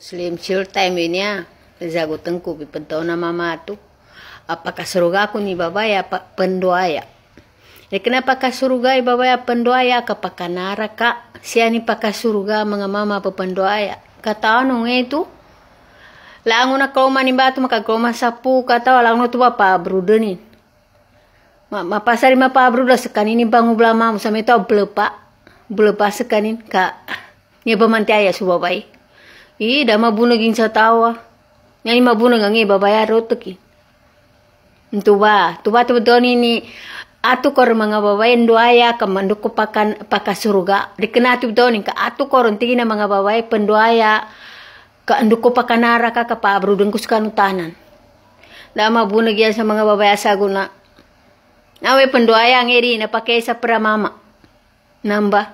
Slim chill time ini ya. niya zagutan ko pipantaw na mama to. Apakasuruga ko ni ya, pendua ya? Ya kenapa kasuruga i ya? panduaya kapakanara ka. Siya ni pakasuruga apa pendua ya? Kata ano itu, ito? kau mani batu maka kau makakroma sapu kata lango anu apa abrude nih? Ma mapasari mapabruda sekanin ni bangu blama sama ito blepa. Blepa sekanin ka. Nyebamanti ayah subabay. Ih, dah mabuno ging sa tawa. nyai mabuno nga ngi babaya to ki. Tuba, tuba tuba doni ini. atu kor mga babae nduaya ka manduko pakan pakasuruga. Dikena tuba doni ka atu kor na mga babae penduaya ka anduko araka ka ka pabru dengkus kanutanan. Da mabuno gyan sa mga babae asaguna. Nawe penduaya ngeri na pakai sa pramama. Namba.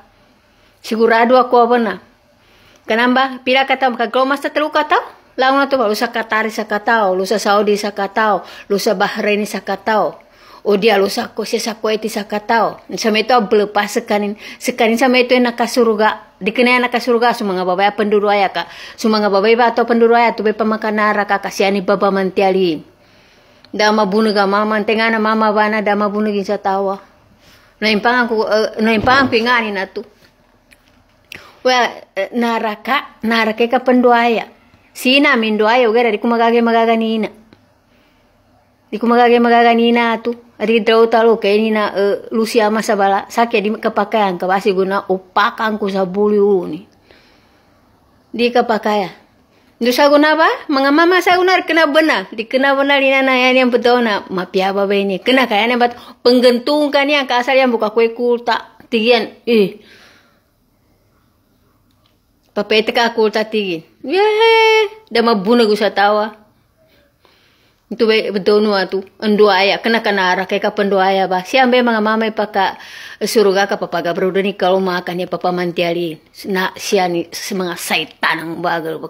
Sigurado ako na. Kanamba, Pira ka tao makagloma sa tru ka tao? Laon na to ba, lusa Qatar katao, lusa Saudi sa katao, lusa Bahrain sa katao. O dia lusa ko siya sa Kuwait sa katao. Sama itu ang pelepas sekanin, sekanin sama ito yung nakasuruga. Di kena yung semua sumanga babaya penduru ayah ka. Sumanga babaya ba to penduru ayah, tubay pamakanara ka, kasiyani baba mantiali. Dama ga mama, tengana mama bana, dama bunugin sa tawa. Ah. Naimpangan ko, uh, eh, naimpangan ko ingani na to well eh, naraka narake ka pendoaya sina mindoaya ugera dikumagage magaga nina dikumagage magaga nina tu adi talo ke nina eh, Lucia masa bala sakit di kepakaian ke basi guna upakan ku sabuli uni di kepakaian Dusa guna ba? Mga mama sa guna, kena benar, di kena benar ini na yang yang betul na mapia ba ini. Kena kaya nembat penggentung kan yang kasar yang buka kue kulta tigian. Ih, papete ka kulta Yeah! yehe dama buna sa tawa itu be betonu atu anduaya kena kena arah kayak kapan doaya bah siambe mga mama paka suruga ka papaga brodo ni kalau makan ya papa mantiali siapa siani semanga saitan ang bagal